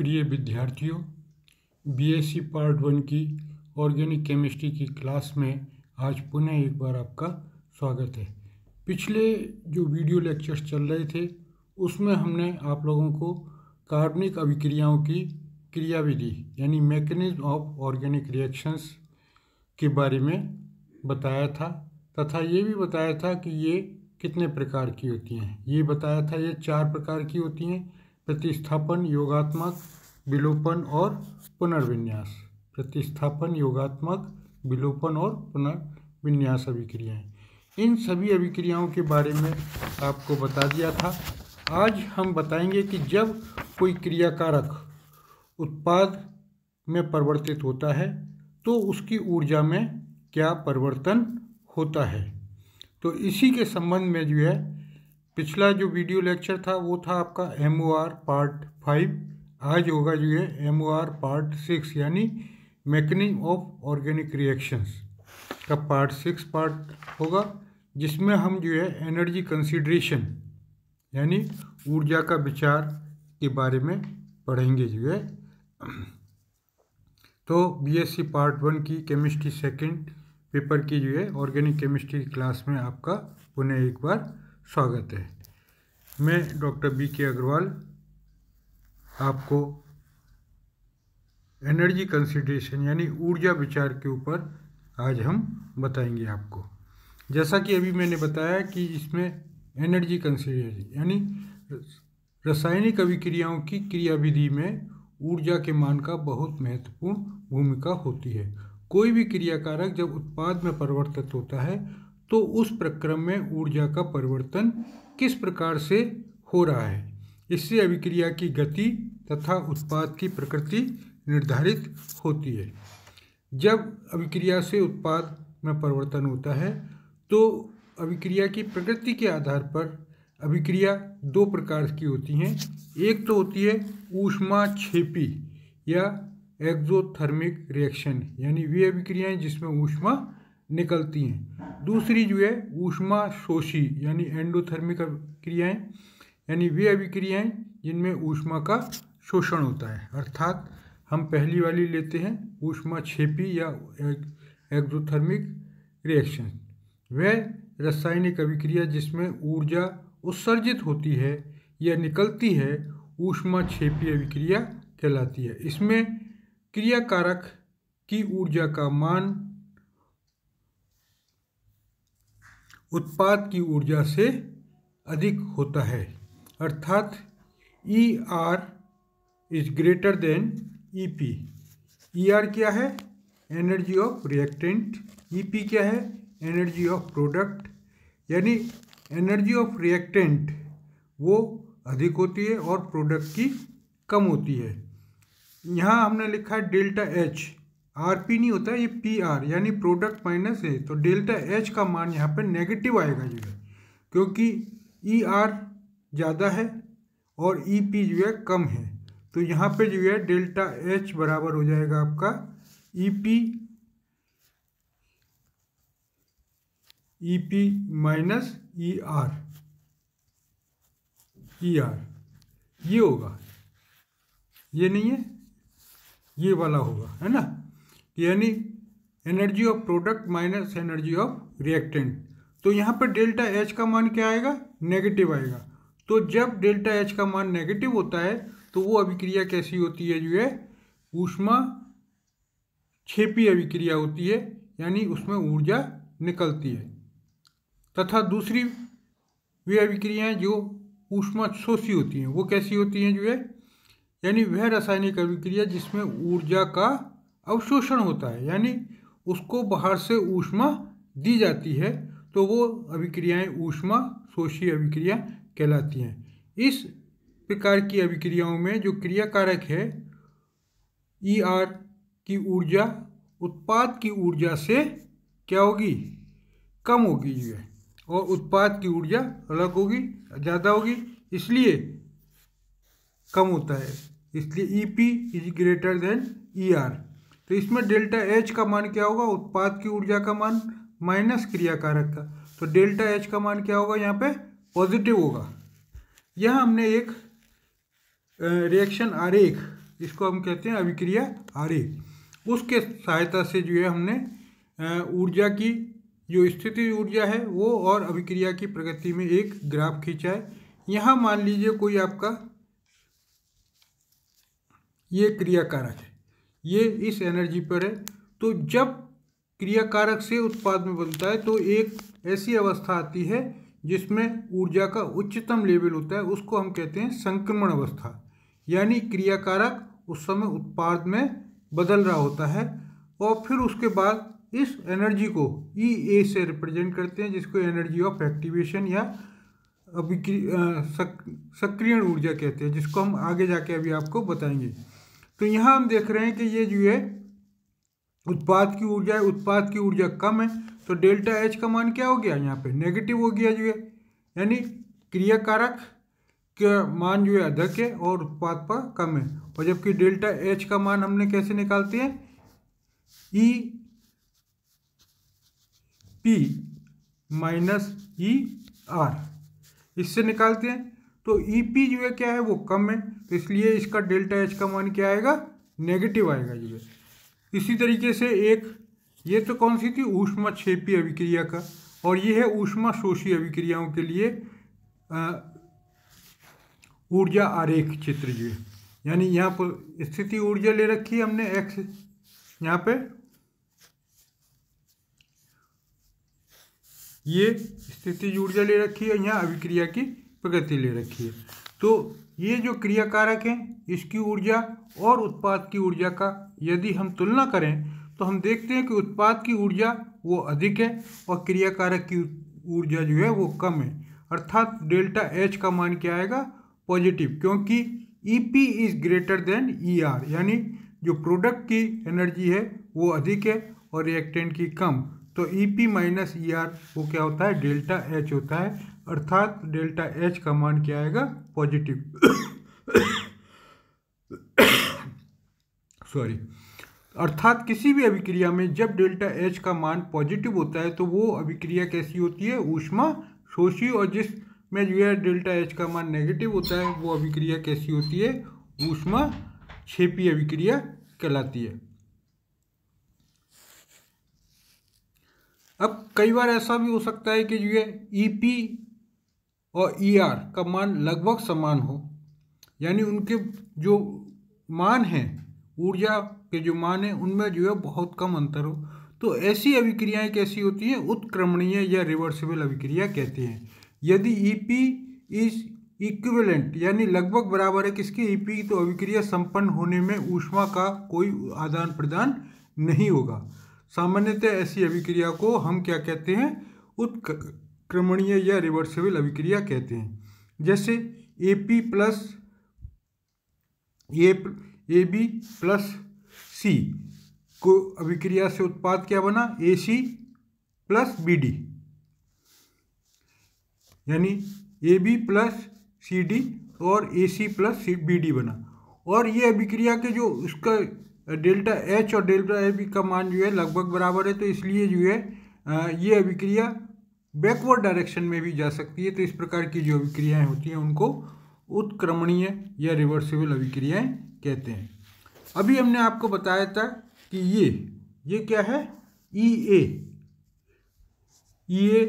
प्रिय विद्यार्थियों BSc part one की ऑर्गेनिक केमिस्ट्री की क्लास में आज पुनः एक बार आपका स्वागत है पिछले जो वीडियो लेक्चर्स चल रहे थे उसमें हमने आप लोगों को कार्बनिक अभिक्रियाओं की क्रियाविधि यानी मैकेनिज्म ऑफ ऑर्गेनिक रिएक्शंस के बारे में बताया था तथा ये भी बताया था कि ये कितने प्रकार की होती हैं ये बताया था ये चार प्रकार की होती हैं प्रतिस्थापन योगात्मक विलोपन और पुनर्विन्यास प्रतिस्थापन योगात्मक विलोपन और पुनर्विन्यास अभिक्रियाएं इन सभी अभिक्रियाओं के बारे में आपको बता दिया था आज हम बताएंगे कि जब कोई क्रियाकारक उत्पाद में परिवर्तित होता है तो उसकी ऊर्जा में क्या परिवर्तन होता है तो इसी के संबंध में जो है पिछला जो वीडियो लेक्चर था वो था आपका M O R part five आज होगा जो है M O R part six यानी मैकनिंग ऑफ ऑर्गेनिक रिएक्शंस का पार्ट सिक्स पार्ट होगा जिसमें हम जो है एनर्जी कंसिड्रेशन यानी ऊर्जा का विचार के बारे में पढ़ेंगे जो है तो बीएससी पार्ट वन की केमिस्ट्री सेकंड पेपर की जो है ऑर्गेनिक केमिस्ट्री क्लास में आपका पुनः एक बार स्वागत है मैं डॉक्टर बी के अग्रवाल आपको एनर्जी कंसिड्रेशन यानी ऊर्जा विचार के ऊपर आज हम बताएंगे आपको जैसा कि अभी मैंने बताया कि इसमें एनर्जी कंसिडरेशन यानी रासायनिक अभिक्रियाओं की क्रियाविधि में ऊर्जा के मान का बहुत महत्वपूर्ण भूमिका होती है कोई भी क्रियाकारक जब उत्पाद में परिवर्तित होता है तो उस प्रक्रम में ऊर्जा का परिवर्तन किस प्रकार से हो रहा है इससे अभिक्रिया की गति तथा उत्पाद की प्रकृति निर्धारित होती है जब अभिक्रिया से उत्पाद में परिवर्तन होता है तो अभिक्रिया की प्रकृति के आधार पर अभिक्रिया दो प्रकार की होती हैं एक तो होती है ऊष्मा छेपी या एक्जोथर्मिक रिएक्शन यानी वे अभिक्रियाएं जिसमें ऊष्मा निकलती हैं दूसरी जो है ऊष्मा शोषी यानी एंडोथर्मिक क्रियाएं यानी वे अभिक्रियाएँ जिनमें ऊष्मा का शोषण होता है अर्थात हम पहली वाली लेते हैं ऊष्मा छेपी या एक्जोथर्मिक रिएक्शन वह रासायनिक अभिक्रिया जिसमें ऊर्जा उत्सर्जित होती है या निकलती है ऊष्मा छेपी अभिक्रिया कहलाती है इसमें क्रियाकारक की ऊर्जा का मान उत्पाद की ऊर्जा से अधिक होता है अर्थात E R is greater than E P E R क्या है energy of reactant E P क्या है एनर्जी ऑफ प्रोडक्ट यानी एनर्जी ऑफ रिएक्टेंट वो अधिक होती है और प्रोडक्ट की कम होती है यहाँ हमने लिखा है डेल्टा एच आर पी नहीं होता है ये पी आर यानी प्रोडक्ट माइनस है तो डेल्टा एच का मान यहाँ पर नेगेटिव आएगा जो है क्योंकि ई e आर ज़्यादा है और ई e पी जो है कम है तो यहाँ पे जो है डेल्टा एच बराबर हो जाएगा आपका E P E P minus E R E R ये होगा ये नहीं है ये वाला होगा है ना यानी energy of product minus energy of reactant तो यहाँ पर डेल्टा एच का मान क्या आएगा नेगेटिव आएगा तो जब डेल्टा एच का मान नेगेटिव होता है तो वो अभिक्रिया कैसी होती है जो है ऊष्मा छेपी अभिक्रिया होती है यानी उसमें ऊर्जा निकलती है तथा दूसरी वे अभिक्रियाएँ जो ऊष्मा शोषी होती हैं वो कैसी होती हैं जो है यानी वह रासायनिक अभिक्रिया जिसमें ऊर्जा का अवशोषण होता है यानी उसको बाहर से ऊष्मा दी जाती है तो वो अभिक्रियाएं ऊष्मा शोषी अभिक्रिया कहलाती हैं इस प्रकार की अभिक्रियाओं में जो क्रिया कारक है ई e आर की ऊर्जा उत्पाद की ऊर्जा से क्या होगी कम होगी ये और उत्पाद की ऊर्जा अलग होगी ज़्यादा होगी इसलिए कम होता है इसलिए E P is greater than E R तो इसमें डेल्टा एच का मान क्या होगा उत्पाद की ऊर्जा का मान माइनस क्रिया कारक का तो डेल्टा एच का मान क्या होगा यहाँ पे पॉजिटिव होगा यह हमने एक रिएक्शन आरेख इसको हम कहते हैं अभिक्रिया आरेख उसके सहायता से जो है हमने ऊर्जा की जो स्थिति ऊर्जा है वो और अभिक्रिया की प्रगति में एक ग्राफ खींचा है यहाँ मान लीजिए कोई आपका ये क्रिया कारक है ये इस एनर्जी पर है तो जब क्रियाकारक से उत्पाद में बदलता है तो एक ऐसी अवस्था आती है जिसमें ऊर्जा का उच्चतम लेवल होता है उसको हम कहते हैं संक्रमण अवस्था यानी क्रियाकारक उस समय उत्पाद में बदल रहा होता है और फिर उसके बाद इस एनर्जी को ई e ए से रिप्रेजेंट करते हैं जिसको एनर्जी ऑफ एक्टिवेशन या अभिक्रिय सक्रियण ऊर्जा कहते हैं जिसको हम आगे जाके अभी आपको बताएंगे तो यहाँ हम देख रहे हैं कि ये जो है उत्पाद की ऊर्जा है उत्पाद की ऊर्जा कम है तो डेल्टा एच का मान क्या हो गया यहाँ पे नेगेटिव हो गया जो है यानी क्रिया कारक का मान जो है अधिक है और उत्पाद पर कम है और जबकि डेल्टा एच का मान हमने कैसे निकालते हैं E P minus E R इससे निकालते हैं तो ई e जो है क्या है वो कम है तो इसलिए इसका डेल्टा एच का मान क्या आएगा नेगेटिव आएगा जो है इसी तरीके से एक ये तो कौन सी थी ऊष्मा छेपी अभिक्रिया का और ये है ऊष्मा शोषी अभिक्रियाओं के लिए ऊर्जा आरेख चित्र जो है यानी यहाँ पर स्थिति ऊर्जा ले रखी है हमने एक्स यहाँ पे ये स्थिति ऊर्जा ले रखी है यहाँ अभिक्रिया की प्रगति ले रखी है तो ये जो क्रिया कारक हैं इसकी ऊर्जा और उत्पाद की ऊर्जा का यदि हम तुलना करें तो हम देखते हैं कि उत्पाद की ऊर्जा वो अधिक है और क्रिया कारक की ऊर्जा जो है वो कम है अर्थात डेल्टा एच का मान क्या आएगा पॉजिटिव क्योंकि E P is greater than E R यानी जो प्रोडक्ट की एनर्जी है वो अधिक है और रिएक्टेंट की कम तो E P minus E R वो क्या होता है डेल्टा एच होता है अर्थात डेल्टा एच का मान क्या आएगा पॉजिटिव सॉरी अर्थात किसी भी अभिक्रिया में जब डेल्टा एच का मान पॉजिटिव होता है तो वो अभिक्रिया कैसी होती है ऊष्मा शोषी और जिस में जो है डेल्टा एच का मान नेगेटिव होता है वो अभिक्रिया कैसी होती है ऊष्मा छेपी अभिक्रिया कहलाती है अब कई बार ऐसा भी हो सकता है कि जो है ई e पी और ई e ER का मान लगभग समान हो यानी उनके जो मान हैं ऊर्जा के जो मान हैं उनमें जो है बहुत कम अंतर हो तो ऐसी अभिक्रियाएं कैसी होती हैं उत्क्रमणीय या रिवर्सिबल अभिक्रिया कहते हैं यदि ई पी इज इक्विवेलेंट यानी लगभग बराबर है किसके ई पी e तो अभिक्रिया संपन्न होने में ऊष्मा का कोई आदान प्रदान नहीं होगा सामान्यतः ऐसी अभिक्रिया को हम क्या कहते हैं उत्क क्रमणीय या रिवर्सिबल अभिक्रिया कहते हैं जैसे A P plus A A B plus C को अभिक्रिया से उत्पाद क्या बना A C plus B D यानी A B plus C D और A C plus B D बना और ये अभिक्रिया के जो उसका डेल्टा एच और डेल्टा ए बी का मान जो है लगभग बराबर है तो इसलिए जो है ये अभिक्रिया बैकवर्ड डायरेक्शन में भी जा सकती है तो इस प्रकार की जो अभिक्रियाएँ होती हैं उनको उत्क्रमणीय या रिवर्सिबल अभिक्रियाएँ कहते हैं अभी हमने आपको बताया था कि ये ये क्या है E A E A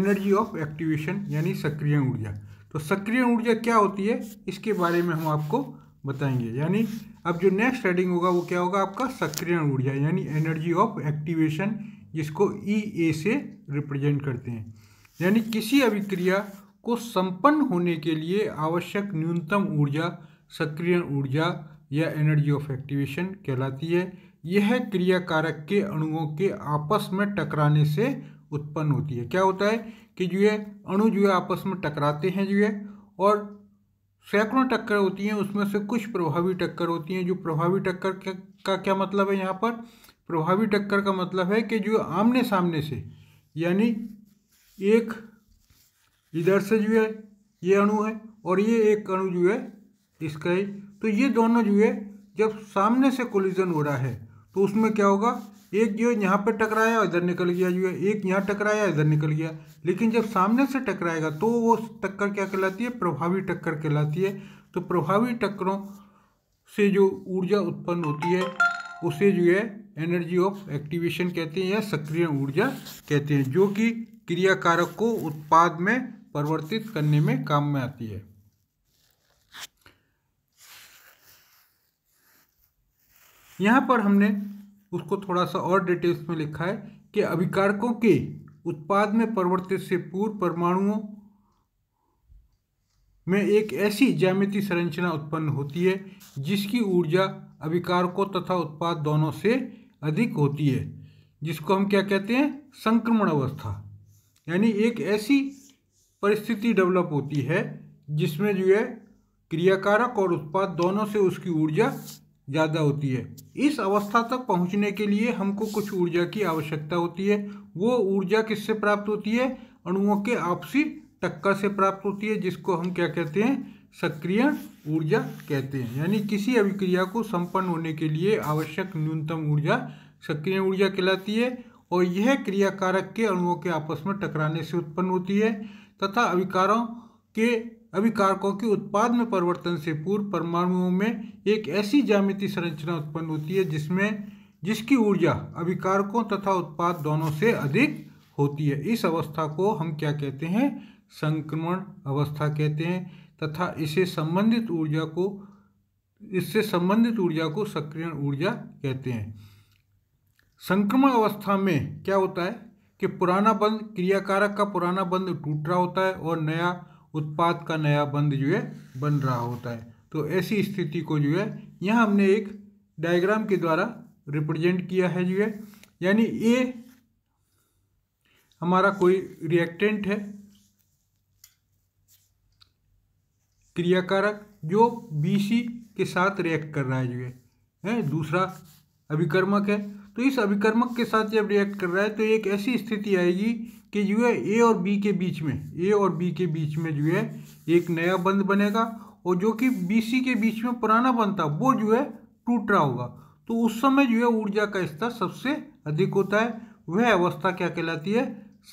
energy of activation यानी सक्रिय ऊर्जा तो सक्रिय ऊर्जा क्या होती है इसके बारे में हम आपको बताएंगे यानी अब जो नेक्स्ट हेडिंग होगा वो क्या होगा आपका सक्रिय ऊर्जा यानी एनर्जी ऑफ एक्टिवेशन जिसको ई e ए से रिप्रेजेंट करते हैं यानी किसी अभिक्रिया को संपन्न होने के लिए आवश्यक न्यूनतम ऊर्जा सक्रिय ऊर्जा या एनर्जी ऑफ एक्टिवेशन कहलाती है यह क्रिया कारक के अणुओं के आपस में टकराने से उत्पन्न होती है क्या होता है कि जो है अणु जो है आपस में टकराते हैं जो है और सैकड़ों टक्कर होती हैं उसमें से कुछ प्रभावी टक्कर होती हैं जो प्रभावी टक्कर का क्या मतलब है यहाँ पर प्रभावी टक्कर का मतलब है कि जो आमने सामने से यानी एक इधर से जो है ये अणु है और ये एक अणु जो है इसका है तो ये दोनों जो है जब सामने से कोलिजन हो रहा है तो उसमें क्या होगा एक जो है यहाँ पर टकराया इधर निकल गया जो है एक यहाँ टकराया इधर निकल गया लेकिन जब सामने से टकराएगा तो वो टक्कर क्या कहलाती है प्रभावी टक्कर कहलाती है तो प्रभावी टक्करों से जो ऊर्जा उत्पन्न होती है उसे जो है एनर्जी ऑफ एक्टिवेशन कहते हैं या सक्रिय ऊर्जा कहते हैं जो कि क्रियाकारक को उत्पाद में परिवर्तित करने में काम में आती है यहाँ पर हमने उसको थोड़ा सा और डिटेल्स में लिखा है कि अभिकारकों के उत्पाद में परिवर्तित से पूर्व परमाणुओं में एक ऐसी ज्यामिति संरचना उत्पन्न होती है जिसकी ऊर्जा अभिकारकों तथा उत्पाद दोनों से अधिक होती है जिसको हम क्या कहते हैं संक्रमण अवस्था यानी एक ऐसी परिस्थिति डेवलप होती है जिसमें जो है क्रियाकारक और उत्पाद दोनों से उसकी ऊर्जा ज़्यादा होती है इस अवस्था तक पहुंचने के लिए हमको कुछ ऊर्जा की आवश्यकता होती है वो ऊर्जा किससे प्राप्त होती है अणुओं के आपसी टक्कर से प्राप्त होती है जिसको हम क्या कहते हैं सक्रिय ऊर्जा कहते हैं यानी किसी अभिक्रिया को संपन्न होने के लिए आवश्यक न्यूनतम ऊर्जा सक्रिय ऊर्जा कहलाती है और यह क्रिया कारक के अणुओं के आपस में टकराने से उत्पन्न होती है तथा अविकारों के अभिकारकों के उत्पाद में परिवर्तन से पूर्व परमाणुओं में एक ऐसी जामिति संरचना उत्पन्न होती है जिसमें जिसकी ऊर्जा अभिकारकों तथा उत्पाद दोनों से अधिक होती है इस अवस्था को हम क्या कहते हैं संक्रमण अवस्था कहते हैं तथा इसे संबंधित ऊर्जा को इससे संबंधित ऊर्जा को सक्रियण ऊर्जा कहते हैं संक्रमण अवस्था में क्या होता है कि पुराना बंद क्रियाकारक का पुराना बंद टूट रहा होता है और नया उत्पाद का नया बंद जो है बन रहा होता है तो ऐसी स्थिति को जो है यहाँ हमने एक डायग्राम के द्वारा रिप्रेजेंट किया है जो है यानी ये हमारा कोई रिएक्टेंट है क्रियाकारक जो बी सी के साथ रिएक्ट कर रहा है जो है दूसरा अभिकर्मक है तो इस अभिकर्मक के साथ जब रिएक्ट कर रहा है तो एक ऐसी स्थिति आएगी कि जो है ए और बी के बीच में ए और बी के बीच में जो है एक नया बंद बनेगा और जो कि बी सी के बीच में पुराना बंद था वो जो है टूट रहा होगा तो उस समय जो है ऊर्जा का स्तर सबसे अधिक होता है वह अवस्था क्या कहलाती है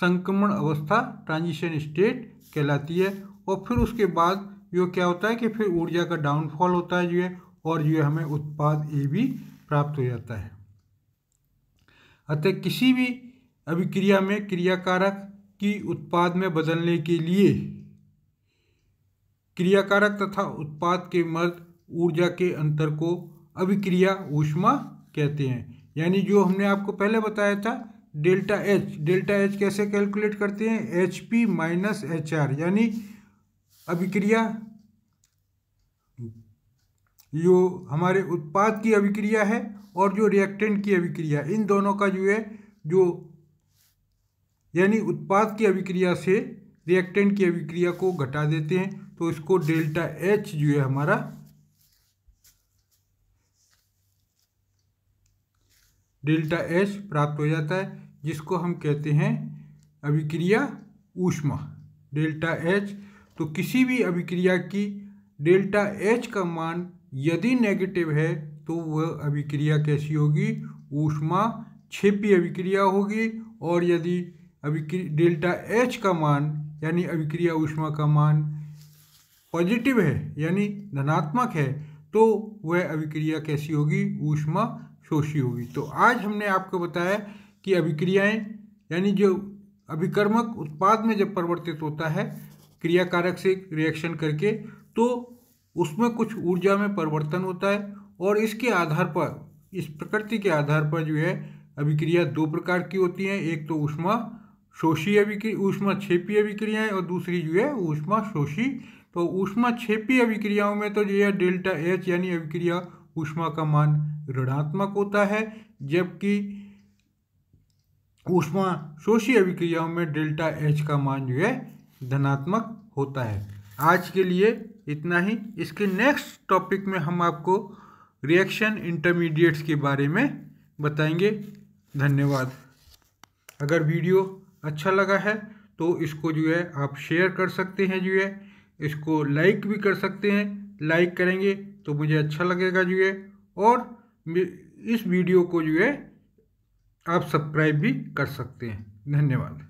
संक्रमण अवस्था ट्रांजिशन स्टेट कहलाती है और फिर उसके बाद जो क्या होता है कि फिर ऊर्जा का डाउनफॉल होता है जो है और जो है हमें उत्पाद ए भी प्राप्त हो जाता है अतः किसी भी अभिक्रिया में क्रियाकारक की उत्पाद में बदलने के लिए क्रियाकारक तथा उत्पाद के मध्य ऊर्जा के अंतर को अभिक्रिया ऊष्मा कहते हैं यानी जो हमने आपको पहले बताया था डेल्टा एच डेल्टा एच कैसे कैलकुलेट करते हैं H P minus H R यानी अभिक्रिया जो हमारे उत्पाद की अभिक्रिया है और जो रिएक्टेंट की अभिक्रिया इन दोनों का जो है जो यानी उत्पाद की अभिक्रिया से रिएक्टेंट की अभिक्रिया को घटा देते हैं तो इसको डेल्टा एच जो है हमारा डेल्टा एच प्राप्त हो जाता है जिसको हम कहते हैं अभिक्रिया ऊष्मा डेल्टा एच तो किसी भी अभिक्रिया की डेल्टा एच का मान यदि नेगेटिव है तो वह अभिक्रिया कैसी होगी ऊष्मा छेपी अभिक्रिया होगी और यदि अभिक्रिया डेल्टा एच का मान यानी अभिक्रिया ऊष्मा का मान पॉजिटिव है यानी धनात्मक है तो वह अभिक्रिया कैसी होगी ऊष्मा शोषी होगी तो आज हमने आपको बताया कि अभिक्रियाएं यानी जो अभिकर्मक उत्पाद में जब परिवर्तित होता है क्रिया कारक से रिएक्शन करके तो उसमें कुछ ऊर्जा में परिवर्तन होता है और इसके आधार पर इस प्रकृति के आधार पर जो है अभिक्रिया दो प्रकार की होती हैं एक तो ऊष्मा शोषी अभिक्रिया ऊष्मा छेपी अभिक्रियाएँ और दूसरी जो है ऊष्मा शोषी तो ऊष्मा छेपी अभिक्रियाओं में तो जो है डेल्टा एच यानी अभिक्रिया ऊष्मा का मान ऋणात्मक होता है जबकि ऊष्मा शोषी अभिक्रियाओं में डेल्टा एच का मान जो है धनात्मक होता है आज के लिए इतना ही इसके नेक्स्ट टॉपिक में हम आपको रिएक्शन इंटरमीडिएट्स के बारे में बताएंगे धन्यवाद अगर वीडियो अच्छा लगा है तो इसको जो है आप शेयर कर सकते हैं जो है इसको लाइक भी कर सकते हैं लाइक करेंगे तो मुझे अच्छा लगेगा जो है और इस वीडियो को जो है आप सब्सक्राइब भी कर सकते हैं धन्यवाद